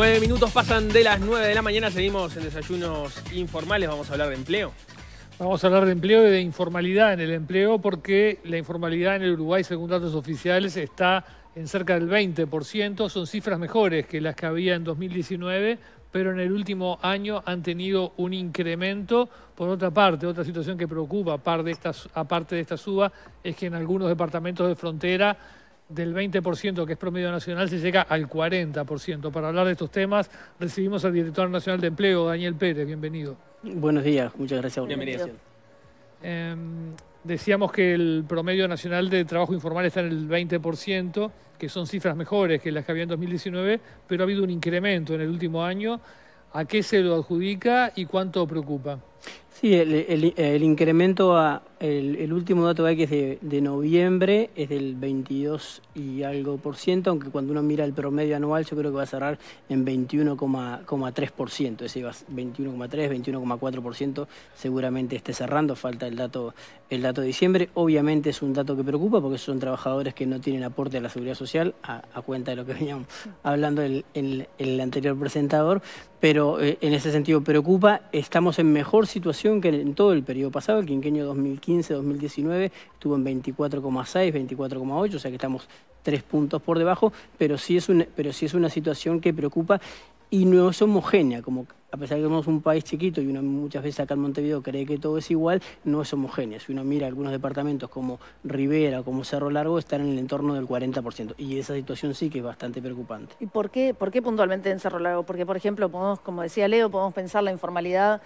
Nueve minutos pasan de las nueve de la mañana, seguimos en desayunos informales, vamos a hablar de empleo. Vamos a hablar de empleo y de informalidad en el empleo porque la informalidad en el Uruguay, según datos oficiales, está en cerca del 20%. Son cifras mejores que las que había en 2019, pero en el último año han tenido un incremento. Por otra parte, otra situación que preocupa aparte de aparte de esta suba es que en algunos departamentos de frontera del 20% que es promedio nacional se llega al 40%. Para hablar de estos temas recibimos al director nacional de empleo, Daniel Pérez, bienvenido. Buenos días, muchas gracias por la em, decíamos que el promedio nacional de trabajo informal está en el 20%, que son cifras mejores que las que había en 2019, pero ha habido un incremento en el último año. ¿A qué se lo adjudica y cuánto preocupa? Sí, el, incremento, a, el, último dato que hay es de, noviembre, es del 22 y algo por ciento, aunque cuando uno mira el promedio anual yo creo que va a cerrar en 21,3 por ciento, es decir, 21,3, 21,4 por ciento seguramente esté cerrando, falta el dato, el dato de diciembre. Obviamente es un dato que preocupa porque son trabajadores que no tienen aporte a la seguridad social, a, cuenta de lo que veníamos hablando el, el anterior presentador, pero eh, en ese sentido preocupa, estamos en mejor situación que en todo el periodo pasado, el quinquenio 2015-2019 estuvo en 24,6, 24,8, o sea que estamos tres puntos por debajo, pero sí es una, pero sí es una situación que preocupa y no es homogénea, como a pesar de que somos un país chiquito y uno muchas veces acá en Montevideo cree que todo es igual, no es homogénea. Si uno mira algunos departamentos como Rivera o como Cerro Largo, están en el entorno del 40%. Y esa situación sí que es bastante preocupante. ¿Y por qué, por qué puntualmente en Cerro Largo? Porque, por ejemplo, podemos, como decía Leo, podemos pensar la informalidad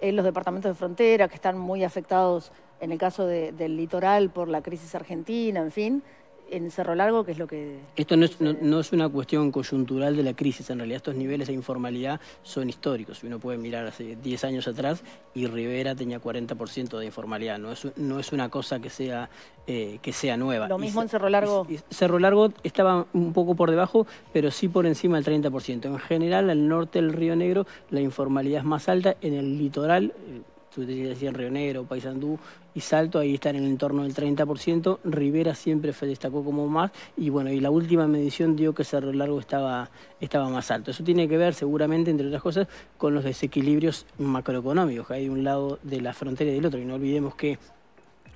en los departamentos de frontera que están muy afectados en el caso del litoral por la crisis argentina, en fin en Cerro Largo, qué es lo que... Esto no es, una cuestión coyuntural de la crisis, en realidad estos niveles de informalidad son históricos. Uno puede mirar hace 10 años atrás y Rivera tenía 40% de informalidad, no es, no es una cosa que sea, eh, que sea nueva. Lo mismo en Cerro Largo. Cerro Largo estaba un poco por debajo, pero sí por encima del 30%. En general, al norte del Río Negro la informalidad es más alta, en el litoral... Eh, tú decías Río Negro, Paysandú, y Salto ahí está en el entorno del 30%, Rivera siempre se destacó como más y bueno, y la última medición dio que Cerro Largo estaba, estaba más alto. Eso tiene que ver seguramente, entre otras cosas, con los desequilibrios macroeconómicos que hay de un lado de la frontera y del otro y no olvidemos que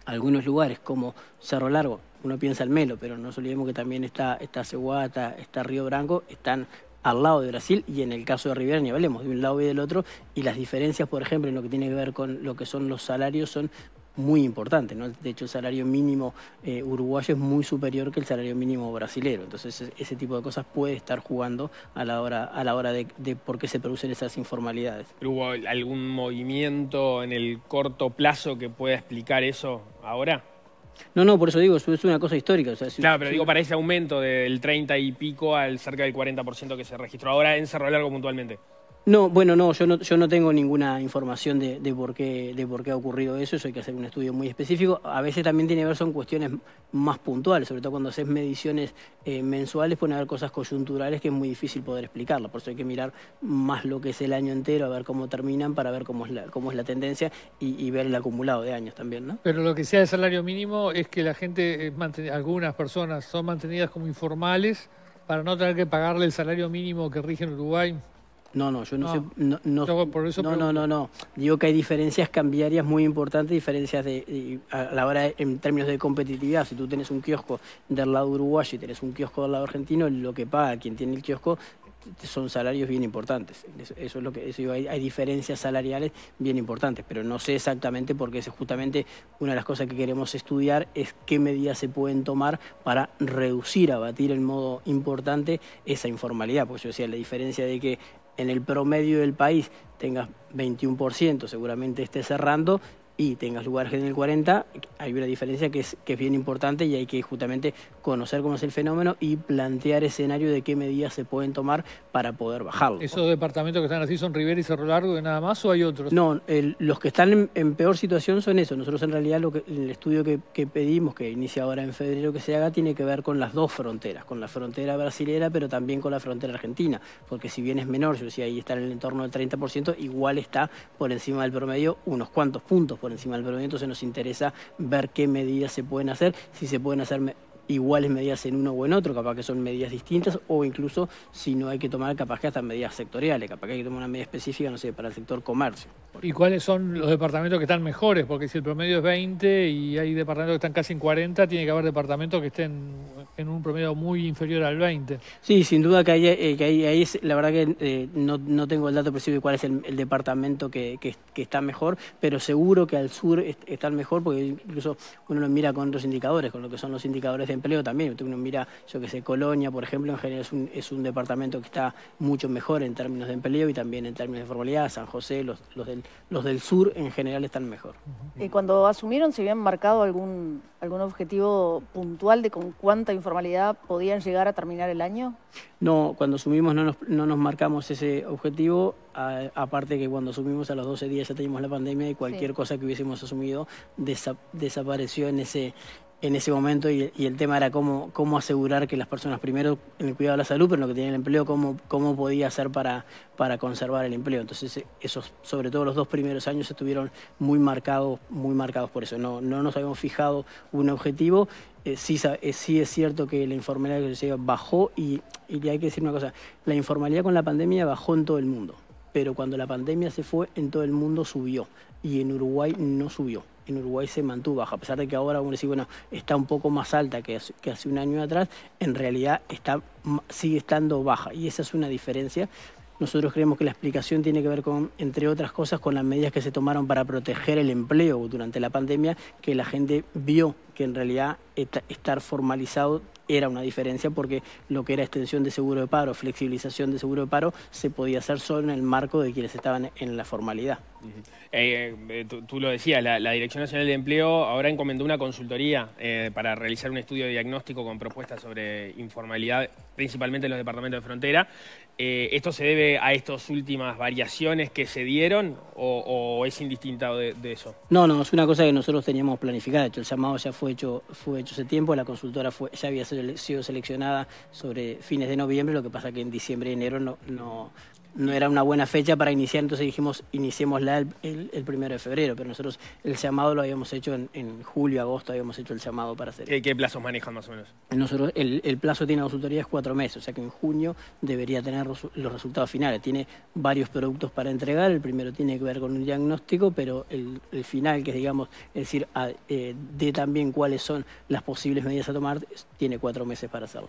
algunos lugares como Cerro Largo, uno piensa el Melo, pero no olvidemos que también está, está Ceguata, está Río Branco, están al lado de Brasil y en el caso de Rivera ni hablemos de un lado y del otro y las diferencias por ejemplo en lo que tiene que ver con lo que son los salarios son muy importante. ¿no? De hecho, el salario mínimo eh, uruguayo es muy superior que el salario mínimo brasilero. Entonces, e-, ese tipo de cosas puede estar jugando a la hora, a la hora de, por qué se producen esas informalidades. ¿Hubo algún movimiento en el corto plazo que pueda explicar eso ahora? No, no, por eso digo, es una cosa histórica. claro, pero digo para ese aumento del 30 y pico al cerca del 40% que se registró ahora en Cerro Largo puntualmente. No, bueno, no, yo no, yo no tengo ninguna información de, de, por qué, de por qué ha ocurrido eso, eso hay que hacer un estudio muy específico. A veces también tiene que ver son cuestiones más puntuales, sobre todo cuando haces mediciones eh, mensuales, pueden haber cosas coyunturales que es muy difícil poder explicarlo. por eso hay que mirar más lo que es el año entero, a ver cómo terminan, para ver cómo es la, cómo es la tendencia y, ver el acumulado de años también, ¿no? Pero lo que sea de salario mínimo es que la gente, algunas personas son mantenidas como informales para no tener que pagarle el salario mínimo que rige en Uruguay no, no, yo no, sé. No, no, por eso no, no, no, Digo que hay diferencias cambiarias muy importantes, diferencias de, a la hora en términos de competitividad. Si tú tienes un kiosco del lado uruguayo y tienes un kiosco del lado argentino, lo que paga quien tiene el kiosco son salarios bien importantes. Eso, es lo que hay, diferencias salariales bien importantes, pero no sé exactamente porque es justamente una de las cosas que queremos estudiar es qué medidas se pueden tomar para reducir, abatir en modo importante esa informalidad. Porque yo decía, la diferencia de que en el promedio del país tengas 21%, seguramente esté cerrando, y tengas lugar en el 40, hay una diferencia que es, que es bien importante y hay que justamente conocer cómo es el fenómeno y plantear escenario de qué medidas se pueden tomar para poder bajarlo. ¿Esos departamentos que están así son Rivera y Cerro Largo y nada más o hay otros? No, los que están en, peor situación son esos. Nosotros en realidad lo el estudio que, pedimos, que inicia ahora en febrero que se haga, tiene que ver con las dos fronteras, con la frontera brasilera pero también con la frontera argentina, porque si bien es menor, si ahí está en el entorno del 30%, igual está por encima del promedio unos cuantos puntos encima del Parlamento, se nos interesa ver qué medidas se pueden hacer, si se pueden hacer iguales medidas en uno o en otro, capaz que son medidas distintas, o incluso si no hay que tomar capaz que hasta medidas sectoriales, capaz que hay que tomar una medida específica, no sé, para el sector comercio. ¿Y cuáles son los departamentos que están mejores? Porque si el promedio es 20 y hay departamentos que están casi en 40, tiene que haber departamentos que estén en un promedio muy inferior al 20. Sí, sin duda que ahí, eh, que ahí es, la verdad que eh, no, tengo el dato preciso de cuál es el, departamento que, está mejor, pero seguro que al sur están mejor, porque incluso uno lo mira con otros indicadores, con lo que son los indicadores empleo también. uno mira, yo que sé, Colonia, por ejemplo, en general es un, es un departamento que está mucho mejor en términos de empleo y también en términos de formalidad. San José, los, los, del, sur en general están mejor. Y cuando asumieron, ¿se habían marcado algún, algún objetivo puntual de con cuánta informalidad podían llegar a terminar el año? No, cuando asumimos no nos, no nos marcamos ese objetivo, aparte que cuando asumimos a los 12 días ya teníamos la pandemia y cualquier cosa que hubiésemos asumido desapareció en ese, en ese momento y, el tema era cómo, cómo asegurar que las personas, primero en el cuidado de la salud, pero en lo que tenían el empleo, cómo, cómo podía hacer para, para conservar el empleo. Entonces, eh, esos, sobre todo los dos primeros años estuvieron muy marcados, muy marcados por eso. No, no nos habíamos fijado un objetivo. Eh, eh, sí, es cierto que la informalidad que bajó y hay que decir una cosa, la informalidad con la pandemia bajó en todo el mundo, pero cuando la pandemia se fue, en todo el mundo subió y en Uruguay no subió en Uruguay se mantuvo baja, a pesar de que ahora uno dice, bueno, está un poco más alta que hace, un año atrás, en realidad está, sigue estando baja y esa es una diferencia. Nosotros creemos que la explicación tiene que ver con, entre otras cosas, con las medidas que se tomaron para proteger el empleo durante la pandemia, que la gente vio en realidad estar formalizado era una diferencia porque lo que era extensión de seguro de paro, flexibilización de seguro de paro, se podía hacer solo en el marco de quienes estaban en la formalidad. Eh, eh, tú, lo decías, la, Dirección Nacional de Empleo ahora encomendó una consultoría eh, para realizar un estudio diagnóstico con propuestas sobre informalidad, principalmente en los departamentos de frontera. ¿Esto se debe a estas últimas variaciones que se dieron o, es indistintado de, eso? No, no, es una cosa que nosotros teníamos planificada. De hecho, el llamado ya fue fue hecho, fue hecho tiempo, la consultora fue, ya había sido seleccionada sobre fines de noviembre, lo que pasa que en diciembre y enero no no era una buena fecha para iniciar, entonces dijimos, iniciémosla el, el, primero de febrero, pero nosotros el llamado lo habíamos hecho en, en julio, agosto, habíamos hecho el llamado para hacer. ¿Qué, qué plazos manejan más o menos? Nosotros, el, el plazo tiene consultoría es cuatro meses, o sea que en junio debería tener los resultados finales. Tiene varios productos para entregar, el primero tiene que ver con un diagnóstico, pero el, final, que es digamos, es decir, eh, de también cuáles son las posibles medidas a tomar, tiene cuatro meses para hacerlo.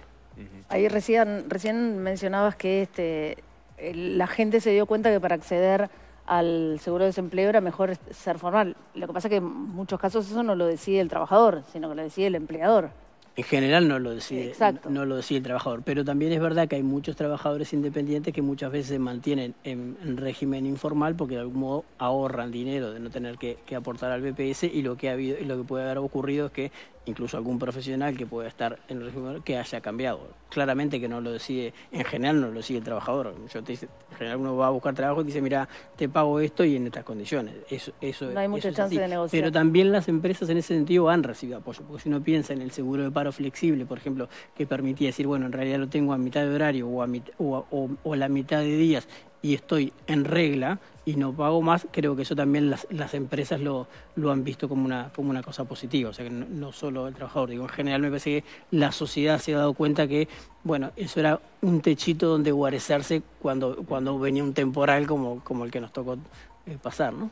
Ahí recién, recién mencionabas que este la gente se dio cuenta que para acceder al seguro de desempleo era mejor ser formal. Lo que pasa es que en muchos casos eso no lo decide el trabajador, sino que lo decide el empleador. En general no lo decide, no lo decide el trabajador, pero también es verdad que hay muchos trabajadores independientes que muchas veces se mantienen en, régimen informal porque de algún modo ahorran dinero de no tener que, aportar al BPS y lo que ha habido y lo que puede haber ocurrido es que incluso algún profesional que pueda estar en el régimen que haya cambiado. Claramente que no lo decide, en general no lo decide el trabajador. Yo te dice, en general uno va a buscar trabajo y dice, mira, te pago esto y en estas condiciones. Eso, eso, no hay mucha chance de Pero también las empresas en ese sentido han recibido apoyo, porque si uno piensa en el seguro de paro flexible, por ejemplo, que permitía decir, bueno, en realidad lo tengo a mitad de horario o, a la mitad de días y estoy en regla y no pago más, creo que eso también las, las empresas lo, lo, han visto como una, como una cosa positiva, o sea, que no, solo el trabajador, digo, en general me parece que la sociedad se ha dado cuenta que, bueno, eso era un techito donde guarecerse cuando, cuando venía un temporal como, como el que nos tocó eh, pasar, ¿no?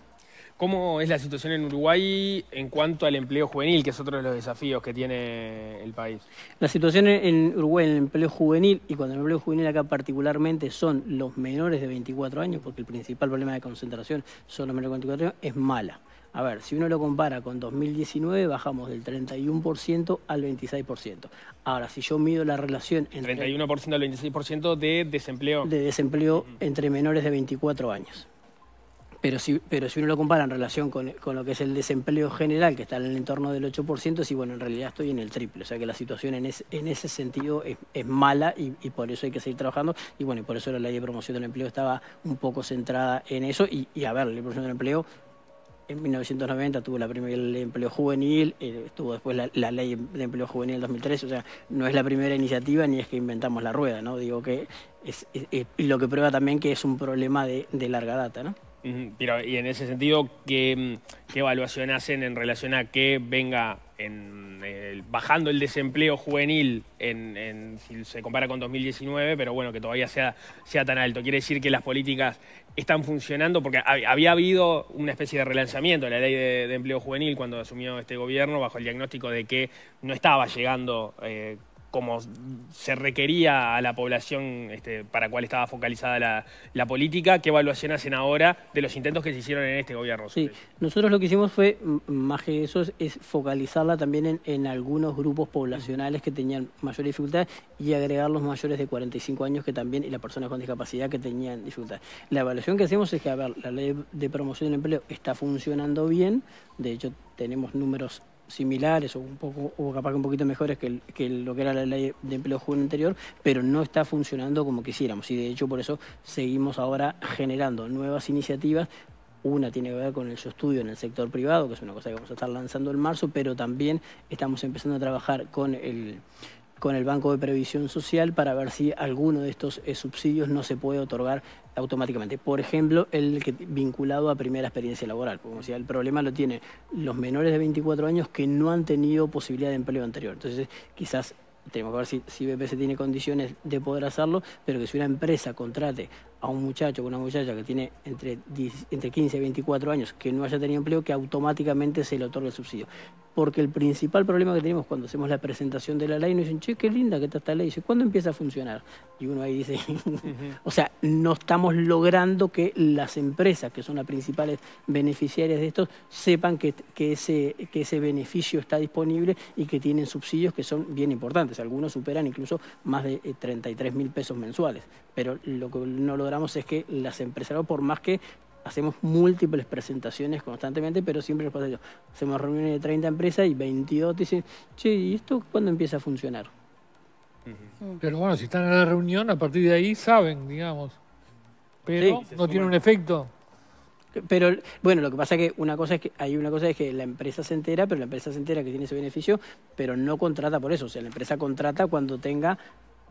¿Cómo es la situación en Uruguay en cuanto al empleo juvenil, que es otro de los desafíos que tiene el país? La situación en Uruguay en el empleo juvenil, y cuando el empleo juvenil acá particularmente son los menores de 24 años, porque el principal problema de concentración son los menores de 24 años, es mala. A ver, si uno lo compara con 2019, bajamos del 31% al 26%. Ahora, si yo mido la relación entre... 31% al 26% de desempleo. De desempleo entre menores de 24 años. Pero si, pero si uno lo compara en relación con, lo que es el desempleo general, que está en el entorno del 8%, sí, bueno, en realidad estoy en el triple. O sea que la situación en, en ese sentido es, mala y, por eso hay que seguir trabajando. Y bueno, y por eso la ley de promoción del empleo estaba un poco centrada en eso. Y, y a ver, la ley de promoción del empleo en 1990 tuvo la primera ley de empleo juvenil, eh, estuvo después la, ley de empleo juvenil en 2003, o sea, no es la primera iniciativa ni es que inventamos la rueda, ¿no? Digo que es, lo que prueba también que es un problema de larga data, ¿no? y en ese sentido, ¿qué, evaluación hacen en relación a que venga en, eh, bajando el desempleo juvenil en, si se compara con 2019, pero bueno, que todavía sea, sea tan alto? ¿Quiere decir que las políticas están funcionando? Porque había habido una especie de relanzamiento de la ley de, empleo juvenil cuando asumió este gobierno bajo el diagnóstico de que no estaba llegando... Eh, como se requería a la población este, para cual estaba focalizada la, política, ¿qué evaluación hacen ahora de los intentos que se hicieron en este gobierno? Sí, nosotros lo que hicimos fue, más que eso, es focalizarla también en, algunos grupos poblacionales que tenían mayor dificultad y agregar los mayores de 45 años que también, y las personas con discapacidad que tenían dificultad. La evaluación que hacemos es que, a ver, la ley de promoción del empleo está funcionando bien, de hecho tenemos números similares o un poco o capaz que un poquito mejores que, que lo que era la ley de empleo juvenil anterior, pero no está funcionando como quisiéramos y de hecho por eso seguimos ahora generando nuevas iniciativas una tiene que ver con el estudio en el sector privado, que es una cosa que vamos a estar lanzando en marzo, pero también estamos empezando a trabajar con el, con el Banco de Previsión Social para ver si alguno de estos eh, subsidios no se puede otorgar automáticamente. Por ejemplo, el que, vinculado a primera experiencia laboral. Como si el problema lo tienen los menores de 24 años que no han tenido posibilidad de empleo anterior. Entonces, quizás tenemos que ver si, si BPS tiene condiciones de poder hacerlo, pero que si una empresa contrate a un muchacho o una muchacha que tiene entre, entre 15 y 24 años que no haya tenido empleo que automáticamente se le otorga el subsidio. Porque el principal problema que tenemos cuando hacemos la presentación de la ley nos dicen, che, qué linda que está esta ley. dice, ¿cuándo empieza a funcionar? Y uno ahí dice, o sea, no estamos logrando que las empresas, que son las principales beneficiarias de esto, sepan que, ese, que ese beneficio está disponible y que tienen subsidios que son bien importantes. Algunos superan incluso más de 33 eh, mil pesos mensuales. Pero lo que no lo es que las empresas, por más que hacemos múltiples presentaciones constantemente, pero siempre les pasa eso. Hacemos reuniones de 30 empresas y 22 dicen, che, ¿y esto cuándo empieza a funcionar? Mm. Pero bueno, si están en la reunión, a partir de ahí saben, digamos. Pero no tiene un efecto. Pero bueno, lo que pasa que una cosa es que hay una cosa es que la empresa se entera, pero la empresa se entera que tiene ese beneficio, pero no contrata por eso, o sea, la empresa contrata cuando tenga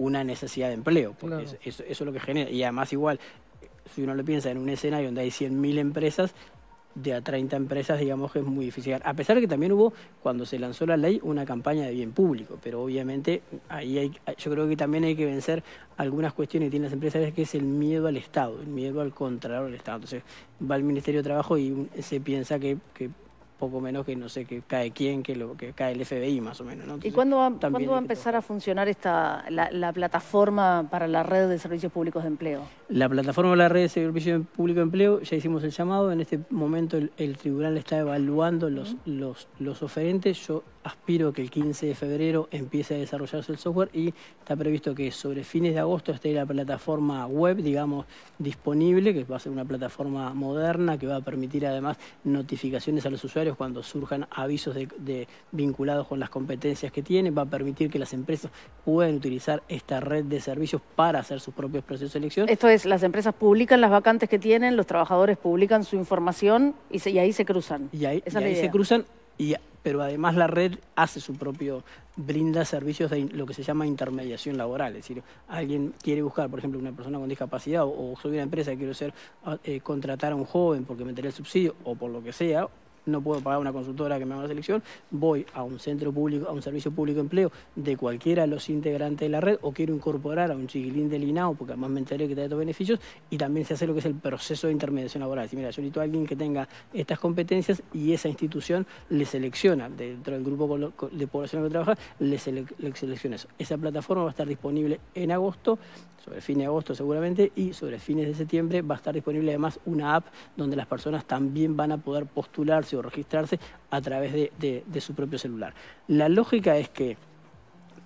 una necesidad de empleo, porque eso, es lo que genera. Y además igual, si uno lo piensa en un escenario donde hay 100.000 empresas, de a 30 empresas, digamos que es muy difícil. A pesar de que también hubo, cuando se lanzó la ley, una campaña de bien público, pero obviamente ahí hay, yo creo que también hay que vencer algunas cuestiones que tienen las empresas, que es el miedo al Estado, el miedo al contralor del Estado. Entonces va al Ministerio de Trabajo y se piensa que poco menos que no sé qué cae quién, que lo que cae el FBI más o menos. ¿Y cuándo va, a empezar a funcionar esta la, plataforma para la red de servicios públicos de empleo? La plataforma de la red de servicios públicos de empleo, ya hicimos el llamado, en este momento el, tribunal está evaluando los, los, los oferentes. Yo aspiro que el 15 de febrero empiece a desarrollarse el software y está previsto que sobre fines de agosto esté la plataforma web, digamos, disponible, que va a ser una plataforma moderna que va a permitir además notificaciones a los usuarios cuando surjan avisos de, vinculados con las competencias que tiene, va a permitir que las empresas puedan utilizar esta red de servicios para hacer sus propios procesos de elección. Esto es, las empresas publican las vacantes que tienen, los trabajadores publican su información y, ahí se cruzan. Y ahí, se cruzan y pero además la red hace su propio, brinda servicios de lo que se llama intermediación laboral. Es decir, alguien quiere buscar, por ejemplo, una persona con discapacidad o, soy una empresa que quiero ser, ah, eh, contratar a un joven porque me el subsidio o por lo que sea, no puedo pagar una consultora que me haga la selección, voy a un centro público, a un servicio público de empleo de cualquiera de los integrantes de la red o quiero incorporar a un chiquilín del INAO porque además me enteré que trae estos beneficios y también se hace lo que es el proceso de intermediación laboral. Si mira, yo necesito a alguien que tenga estas competencias y esa institución le selecciona dentro del grupo de población que trabaja, le, selecciona eso. Esa plataforma va a estar disponible en agosto, sobre fin de agosto seguramente, y sobre fines de septiembre va a estar disponible además una app donde las personas también van a poder postularse o registrarse a través de, su propio celular. La lógica es que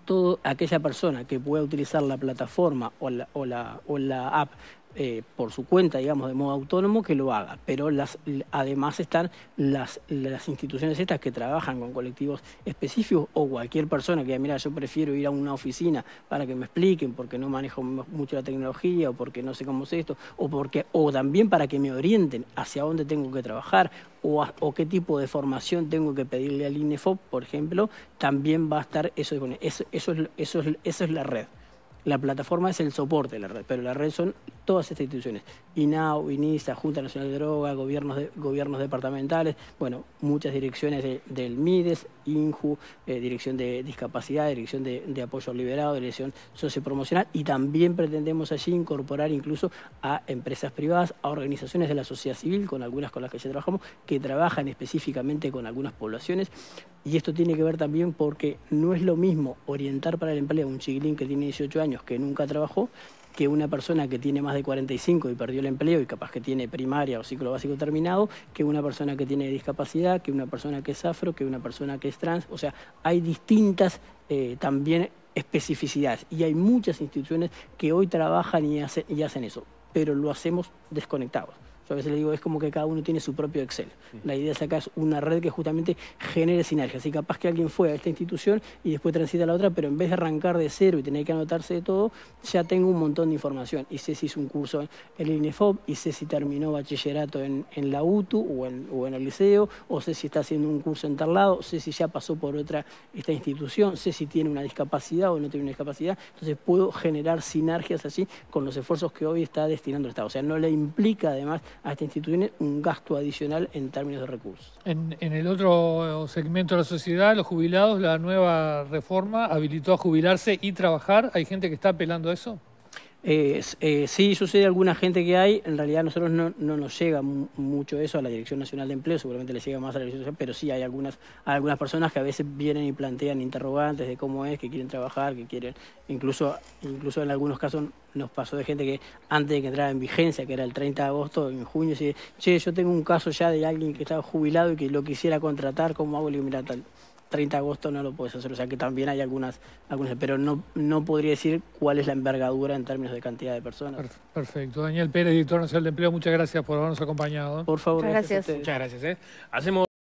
toda aquella persona que pueda utilizar la plataforma o o la, o la app eh, por su cuenta, digamos, de modo autónomo, que lo haga. Pero las, además están las, las instituciones estas que trabajan con colectivos específicos o cualquier persona que diga, mira, yo prefiero ir a una oficina para que me expliquen porque no manejo mucho la tecnología o porque no sé cómo es esto, o, porque, o también para que me orienten hacia dónde tengo que trabajar o, o qué tipo de formación tengo que pedirle al INEFOP, por ejemplo, también va a estar eso, eso, eso, es, eso, es, eso es la red. La plataforma es el soporte de la red, pero la red son todas estas instituciones, INAU, INISA, Junta Nacional de Droga, gobiernos, gobiernos departamentales, bueno, muchas direcciones del MIDES, INJU, eh, Dirección de Discapacidad, Dirección de, Apoyo Liberado, Dirección Sociopromocional, y también pretendemos allí incorporar incluso a empresas privadas, a organizaciones de la sociedad civil, con algunas con las que ya trabajamos, que trabajan específicamente con algunas poblaciones, y esto tiene que ver también porque no es lo mismo orientar para el empleo a un chiquilín que tiene 18 años que nunca trabajó, que una persona que tiene más de 45 y perdió el empleo y capaz que tiene primaria o ciclo básico terminado, que una persona que tiene discapacidad, que una persona que es afro, que una persona que es trans. O sea, hay distintas eh, también especificidades y hay muchas instituciones que hoy trabajan y, y hacen eso, pero lo hacemos desconectados. Yo a veces le digo, es como que cada uno tiene su propio Excel. La idea es sacar una red que justamente genere sinergias. Y capaz que alguien fue a esta institución y después transita a la otra, pero en vez de arrancar de cero y tener que anotarse de todo, ya tengo un montón de información. Y sé si hizo un curso en el INEFOB, y sé si terminó bachillerato en, la UTU o en, el liceo, o sé si está haciendo un curso en tal lado, sé si ya pasó por otra esta institución, sé si tiene una discapacidad o no tiene una discapacidad. Entonces puedo generar sinergias así con los esfuerzos que hoy está destinando el Estado. O sea, no le implica además a esta un gasto adicional en términos de recursos. En, en el otro segmento de la sociedad, los jubilados, la nueva reforma habilitó a jubilarse y trabajar. ¿Hay gente que está apelando a eso? Eh, eh, sí sucede alguna gente que hay, en realidad a nosotros no, no nos llega mucho eso a la Dirección Nacional de Empleo, seguramente le llega más a la Dirección Nacional, pero sí hay algunas, algunas personas que a veces vienen y plantean interrogantes de cómo es, que quieren trabajar, que quieren, incluso, incluso en algunos casos nos pasó de gente que antes de que entrara en vigencia, que era el 30 de agosto, en junio, dice, che, yo tengo un caso ya de alguien que estaba jubilado y que lo quisiera contratar, ¿cómo hago? Le mira, tal, 30 de agosto no lo puedes hacer. O sea que también hay algunas, algunas pero no, no podría decir cuál es la envergadura en términos de cantidad de personas. Perfecto. Daniel Pérez, director nacional de empleo, muchas gracias por habernos acompañado. Por favor, gracias. muchas gracias. ¿eh? Hacemos